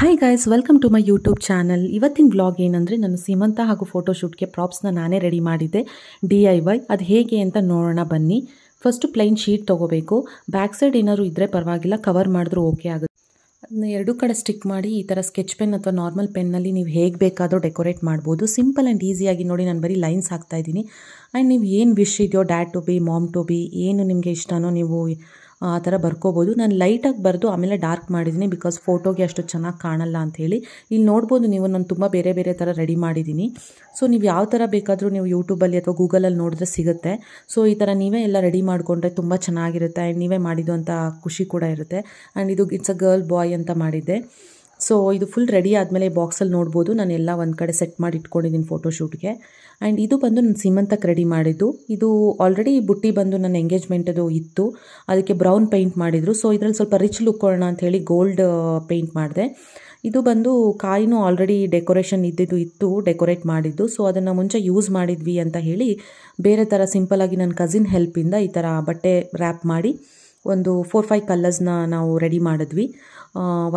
hi guys welcome to my YouTube channel ಇವತ್ತಿನ blog ಏನಂದರೆ ನಾನು ಸೀಮಂತ ಹಾಗೂ ಫೋಟೋಶೂಟ್ಗೆ ಪ್ರಾಪ್ಸ್ನ ನಾನೇ ರೆಡಿ ಮಾಡಿದ್ದೆ ಡಿ ಐ ವೈ ಅದು ಹೇಗೆ ಅಂತ ನೋಡೋಣ ಬನ್ನಿ ಫಸ್ಟು ಪ್ಲೈನ್ ಶೀಟ್ ತೊಗೋಬೇಕು ಬ್ಯಾಕ್ ಸೈಡ್ ಏನಾದ್ರು ಇದ್ದರೆ ಪರವಾಗಿಲ್ಲ ಕವರ್ ಮಾಡಿದ್ರೂ ಓಕೆ ಆಗುತ್ತೆ ಅದನ್ನ ಎರಡು ಕಡೆ ಸ್ಟಿಕ್ ಮಾಡಿ ಈ ಥರ ಸ್ಕೆಚ್ ಪೆನ್ ಅಥವಾ ನಾರ್ಮಲ್ ಪೆನ್ನಲ್ಲಿ ನೀವು ಹೇಗೆ ಬೇಕಾದರೂ ಡೆಕೋರೇಟ್ ಮಾಡ್ಬೋದು ಸಿಂಪಲ್ ಆ್ಯಂಡ್ ಈಸಿಯಾಗಿ ನೋಡಿ ನಾನು ಬರೀ ಲೈನ್ಸ್ ಹಾಕ್ತಾಯಿದ್ದೀನಿ ಆ್ಯಂಡ್ ನೀವು ಏನು ವಿಶ್ ಇದೆಯೋ dad to be mom to be ಏನು ನಿಮಗೆ ಇಷ್ಟನೋ ನೀವು ಆ ಥರ ಬರ್ಕೋಬೋದು ನಾನು ಲೈಟಾಗಿ ಬರೆದು ಆಮೇಲೆ ಡಾರ್ಕ್ ಮಾಡಿದ್ದೀನಿ ಬಿಕಾಸ್ ಫೋಟೋಗೆ ಅಷ್ಟು ಚೆನ್ನಾಗಿ ಕಾಣಲ್ಲ ಅಂಥೇಳಿ ಇಲ್ಲಿ ನೋಡ್ಬೋದು ನೀವು ನಾನು ತುಂಬ ಬೇರೆ ಬೇರೆ ಥರ ರೆಡಿ ಮಾಡಿದ್ದೀನಿ ಸೊ ನೀವು ಯಾವ ಥರ ಬೇಕಾದರೂ ನೀವು ಯೂಟ್ಯೂಬಲ್ಲಿ ಅಥವಾ ಗೂಗಲಲ್ಲಿ ನೋಡಿದ್ರೆ ಸಿಗುತ್ತೆ ಸೊ ಈ ಥರ ನೀವೇ ಎಲ್ಲ ರೆಡಿ ಮಾಡಿಕೊಂಡ್ರೆ ತುಂಬ ಚೆನ್ನಾಗಿರುತ್ತೆ ಆ್ಯಂಡ್ ನೀವೇ ಮಾಡಿದ್ದು ಅಂತ ಖುಷಿ ಕೂಡ ಇರುತ್ತೆ ಆ್ಯಂಡ್ ಇದು ಇಟ್ಸ್ ಅ ಗರ್ಲ್ ಬಾಯ್ ಅಂತ ಮಾಡಿದ್ದೆ ಸೊ ಇದು ಫುಲ್ ರೆಡಿ ಆದಮೇಲೆ ಬಾಕ್ಸಲ್ಲಿ ನೋಡ್ಬೋದು ಎಲ್ಲ ಒಂದು ಕಡೆ ಸೆಟ್ ಮಾಡಿ ಇಟ್ಕೊಂಡಿದ್ದೀನಿ ಫೋಟೋಶೂಟ್ಗೆ ಆ್ಯಂಡ್ ಇದು ಬಂದು ನಾನು ಸೀಮಂತಕ್ಕೆ ರೆಡಿ ಮಾಡಿದ್ದು ಇದು ಆಲ್ರೆಡಿ ಬುಟ್ಟಿ ಬಂದು ನನ್ನ ಎಂಗೇಜ್ಮೆಂಟದು ಇತ್ತು ಅದಕ್ಕೆ ಬ್ರೌನ್ ಪೇಂಟ್ ಮಾಡಿದರು ಸೊ ಇದರಲ್ಲಿ ಸ್ವಲ್ಪ ರಿಚ್ ಲುಕ್ ಕೊಡೋಣ ಅಂಥೇಳಿ ಗೋಲ್ಡ್ ಪೇಂಟ್ ಮಾಡಿದೆ ಇದು ಬಂದು ಕಾಯಿನೂ ಆಲ್ರೆಡಿ ಡೆಕೋರೇಷನ್ ಇದ್ದಿದ್ದು ಇತ್ತು ಡೆಕೋರೇಟ್ ಮಾಡಿದ್ದು ಸೊ ಅದನ್ನು ಮುಂಚೆ ಯೂಸ್ ಮಾಡಿದ್ವಿ ಅಂತ ಹೇಳಿ ಬೇರೆ ಥರ ಸಿಂಪಲಾಗಿ ನನ್ನ ಕಸಿನ್ ಹೆಲ್ಪಿಂದ ಈ ಥರ ಬಟ್ಟೆ ರ್ಯಾಪ್ ಮಾಡಿ ಒಂದು ಫೋರ್ ಫೈವ್ ಕಲರ್ಸ್ನ ನಾವು ರೆಡಿ ಮಾಡಿದ್ವಿ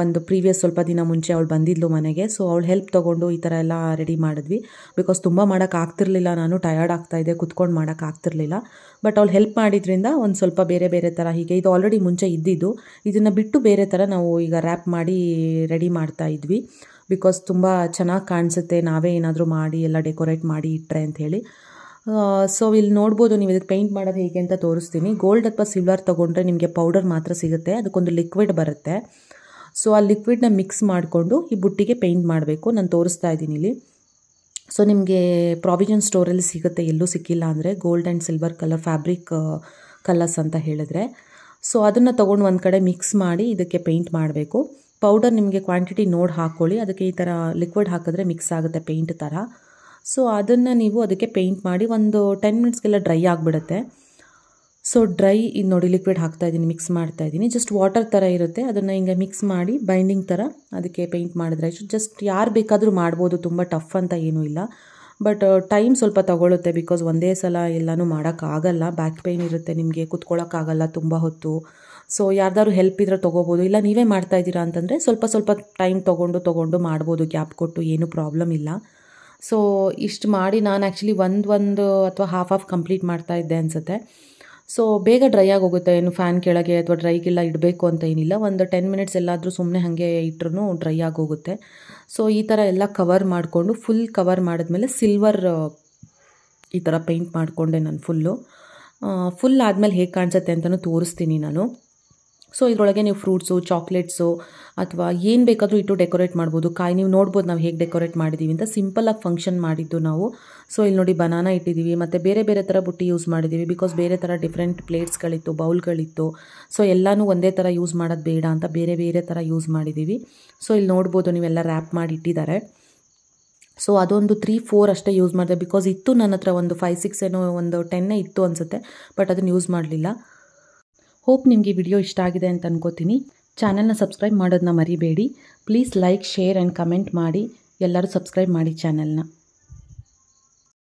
ಒಂದು ಪ್ರೀವಿಯಸ್ ಸ್ವಲ್ಪ ದಿನ ಮುಂಚೆ ಅವಳು ಬಂದಿದ್ಲು ಮನೆಗೆ ಸೊ ಅವಳು ಹೆಲ್ಪ್ ತೊಗೊಂಡು ಈ ಥರ ಎಲ್ಲ ರೆಡಿ ಮಾಡಿದ್ವಿ ಬಿಕಾಸ್ ತುಂಬ ಮಾಡೋಕ್ಕಾಗ್ತಿರ್ಲಿಲ್ಲ ನಾನು ಟಯರ್ಡ್ ಆಗ್ತಾಯಿದ್ದೆ ಕುತ್ಕೊಂಡು ಮಾಡೋಕ್ಕಾಗ್ತಿರ್ಲಿಲ್ಲ ಬಟ್ ಅವಳು ಹೆಲ್ಪ್ ಮಾಡಿದ್ರಿಂದ ಒಂದು ಸ್ವಲ್ಪ ಬೇರೆ ಬೇರೆ ಥರ ಹೀಗೆ ಇದು ಆಲ್ರೆಡಿ ಮುಂಚೆ ಇದ್ದಿದ್ದು ಇದನ್ನು ಬಿಟ್ಟು ಬೇರೆ ಥರ ನಾವು ಈಗ ರ್ಯಾಪ್ ಮಾಡಿ ರೆಡಿ ಮಾಡ್ತಾ ಇದ್ವಿ ಬಿಕಾಸ್ ತುಂಬ ಚೆನ್ನಾಗಿ ಕಾಣಿಸುತ್ತೆ ನಾವೇ ಏನಾದರೂ ಮಾಡಿ ಎಲ್ಲ ಡೆಕೋರೇಟ್ ಮಾಡಿ ಇಟ್ಟರೆ ಅಂಥೇಳಿ ಸೊ ಇಲ್ಲಿ ನೋಡ್ಬೋದು ನೀವು ಇದಕ್ಕೆ ಪೇಂಟ್ ಮಾಡೋದು ಹೇಗೆ ಅಂತ ತೋರಿಸ್ತೀನಿ ಗೋಲ್ಡ್ ಅಥವಾ ಸಿಲ್ವರ್ ತೊಗೊಂಡ್ರೆ ನಿಮಗೆ ಪೌಡರ್ ಮಾತ್ರ ಸಿಗುತ್ತೆ ಅದಕ್ಕೊಂದು ಲಿಕ್ವಿಡ್ ಬರುತ್ತೆ ಸೊ ಆ ಲಿಕ್ವಿಡ್ನ ಮಿಕ್ಸ್ ಮಾಡಿಕೊಂಡು ಈ ಬುಟ್ಟಿಗೆ ಪೇಂಟ್ ಮಾಡಬೇಕು ನಾನು ತೋರಿಸ್ತಾ ಇದ್ದೀನಿ ಇಲ್ಲಿ ಸೊ ನಿಮಗೆ ಪ್ರಾವಿಜನ್ ಸ್ಟೋರಲ್ಲಿ ಸಿಗುತ್ತೆ ಎಲ್ಲೂ ಸಿಕ್ಕಿಲ್ಲ ಅಂದರೆ gold and silver colour fabric colours ಅಂತ ಹೇಳಿದ್ರೆ ಸೊ ಅದನ್ನು ತೊಗೊಂಡು ಒಂದು ಕಡೆ ಮಿಕ್ಸ್ ಮಾಡಿ ಇದಕ್ಕೆ ಪೇಂಟ್ ಮಾಡಬೇಕು ಪೌಡರ್ ನಿಮಗೆ ಕ್ವಾಂಟಿಟಿ ನೋಡಿ ಹಾಕ್ಕೊಳ್ಳಿ ಅದಕ್ಕೆ ಈ ಥರ ಲಿಕ್ವಿಡ್ ಹಾಕಿದ್ರೆ ಮಿಕ್ಸ್ ಆಗುತ್ತೆ ಪೇಂಟ್ ಥರ ಸೊ ಅದನ್ನು ನೀವು ಅದಕ್ಕೆ ಪೇಂಟ್ ಮಾಡಿ ಒಂದು ಟೆನ್ ಮಿನಿಟ್ಸ್ಗೆಲ್ಲ ಡ್ರೈ ಆಗಿಬಿಡುತ್ತೆ ಸೊ ಡ್ರೈ ಇದು ನೋಡಿ ಲಿಕ್ವಿಡ್ ಹಾಕ್ತಾ ಇದ್ದೀನಿ ಮಿಕ್ಸ್ ಮಾಡ್ತಾ ಇದ್ದೀನಿ ಜಸ್ಟ್ ವಾಟರ್ ಥರ ಇರುತ್ತೆ ಅದನ್ನು ಹಿಂಗೆ ಮಿಕ್ಸ್ ಮಾಡಿ ಬೈಂಡಿಂಗ್ ಥರ ಅದಕ್ಕೆ ಪೇಂಟ್ ಮಾಡಿದ್ರೆ ಆಯಿತು ಜಸ್ಟ್ ಯಾರು ಬೇಕಾದರೂ ಮಾಡ್ಬೋದು ತುಂಬ ಟಫ್ ಅಂತ ಏನೂ ಇಲ್ಲ ಬಟ್ ಟೈಮ್ uh, ಸ್ವಲ್ಪ ತಗೊಳುತ್ತೆ ಬಿಕಾಸ್ ಒಂದೇ ಸಲ ಎಲ್ಲನೂ ಮಾಡೋಕ್ಕಾಗಲ್ಲ ಬ್ಯಾಕ್ ಪೇಯ್ನ್ ಇರುತ್ತೆ ನಿಮಗೆ ಕುತ್ಕೊಳ್ಳೋಕ್ಕಾಗಲ್ಲ ತುಂಬ ಹೊತ್ತು ಸೊ ಯಾರ್ದಾದ್ರು ಹೆಲ್ಪ್ ಇದ್ರೆ ತೊಗೋಬೋದು ಇಲ್ಲ ನೀವೇ ಮಾಡ್ತಾ ಇದ್ದೀರಾ ಅಂತಂದರೆ ಸ್ವಲ್ಪ ಸ್ವಲ್ಪ ಟೈಮ್ ತೊಗೊಂಡು ತೊಗೊಂಡು ಮಾಡ್ಬೋದು ಗ್ಯಾಪ್ ಕೊಟ್ಟು ಏನೂ ಪ್ರಾಬ್ಲಮ್ ಇಲ್ಲ ಸೊ ಇಷ್ಟು ಮಾಡಿ ನಾನು ಆ್ಯಕ್ಚುಲಿ ಒಂದು ಒಂದು ಅಥವಾ ಹಾಫ್ ಹಾಫ್ ಕಂಪ್ಲೀಟ್ ಮಾಡ್ತಾ ಇದ್ದೆ ಅನಿಸುತ್ತೆ ಸೊ ಬೇಗ ಡ್ರೈ ಆಗೋಗುತ್ತೆ ಏನು ಫ್ಯಾನ್ ಕೆಳಗೆ ಅಥವಾ ಡ್ರೈಗೆಲ್ಲ ಇಡಬೇಕು ಅಂತ ಏನಿಲ್ಲ ಒಂದು ಟೆನ್ ಮಿನಿಟ್ಸ್ ಎಲ್ಲಾದರೂ ಸುಮ್ಮನೆ ಹಾಗೆ ಇಟ್ಟರು ಡ್ರೈ ಆಗೋಗುತ್ತೆ ಸೊ ಈ ಥರ ಎಲ್ಲ ಕವರ್ ಮಾಡಿಕೊಂಡು ಫುಲ್ ಕವರ್ ಮಾಡಿದ್ಮೇಲೆ ಸಿಲ್ವರ್ ಈ ಥರ ಪೇಂಟ್ ಮಾಡಿಕೊಂಡೆ ನಾನು ಫುಲ್ಲು ಫುಲ್ ಆದಮೇಲೆ ಹೇಗೆ ಕಾಣಿಸುತ್ತೆ ಅಂತಲೂ ತೋರಿಸ್ತೀನಿ ನಾನು ಸೊ ಇದರೊಳಗೆ ನೀವು ಫ್ರೂಟ್ಸು ಚಾಕ್ಲೇಟ್ಸು ಅಥವಾ ಏನು ಬೇಕಾದರೂ ಇಟ್ಟು ಡೆಕೋರೇಟ್ ಮಾಡ್ಬೋದು ಕಾಯಿ ನೀವು ನೋಡ್ಬೋದು ನಾವು ಹೇಗೆ ಡೆಕೋರೇಟ್ ಮಾಡಿದ್ದೀವಿ ಅಂತ ಸಿಂಪಲಾಗಿ ಫಂಕ್ಷನ್ ಮಾಡಿದ್ದು ನಾವು ಸೊ ಇಲ್ಲಿ ನೋಡಿ ಬನಾನಾ ಇಟ್ಟಿದ್ದೀವಿ ಮತ್ತು ಬೇರೆ ಬೇರೆ ಥರ ಬುಟ್ಟಿ ಯೂಸ್ ಮಾಡಿದ್ದೀವಿ ಬಿಕಾಸ್ ಬೇರೆ ಥರ ಡಿಫ್ರೆಂಟ್ ಪ್ಲೇಟ್ಸ್ಗಳಿತ್ತು ಬೌಲ್ಗಳಿತ್ತು ಸೊ ಎಲ್ಲನೂ ಒಂದೇ ಥರ ಯೂಸ್ ಮಾಡೋದು ಬೇಡ ಅಂತ ಬೇರೆ ಬೇರೆ ಥರ ಯೂಸ್ ಮಾಡಿದ್ದೀವಿ ಸೊ ಇಲ್ಲಿ ನೋಡ್ಬೋದು ನೀವೆಲ್ಲ ರ್ಯಾಪ್ ಮಾಡಿ ಇಟ್ಟಿದ್ದಾರೆ ಸೊ ಅದೊಂದು ತ್ರೀ ಫೋರ್ ಅಷ್ಟೇ ಯೂಸ್ ಮಾಡಿದೆ ಬಿಕಾಸ್ ಇತ್ತು ನನ್ನ ಹತ್ರ ಒಂದು ಫೈವ್ ಸಿಕ್ಸ್ ಏನೋ ಒಂದು ಟೆನ್ನೇ ಇತ್ತು ಅನಿಸುತ್ತೆ ಬಟ್ ಅದನ್ನು ಯೂಸ್ ಮಾಡಲಿಲ್ಲ ಹೋಪ್ ನಿಮಗೆ ವಿಡಿಯೋ ಇಷ್ಟ ಆಗಿದೆ ಅಂತ ಅನ್ಕೋತೀನಿ ಚಾನಲ್ನ ಸಬ್ಸ್ಕ್ರೈಬ್ ಮಾಡೋದನ್ನ ಮರಿಬೇಡಿ please like share and comment ಮಾಡಿ ಎಲ್ಲರೂ ಸಬ್ಸ್ಕ್ರೈಬ್ ಮಾಡಿ ಚಾನೆಲ್ನ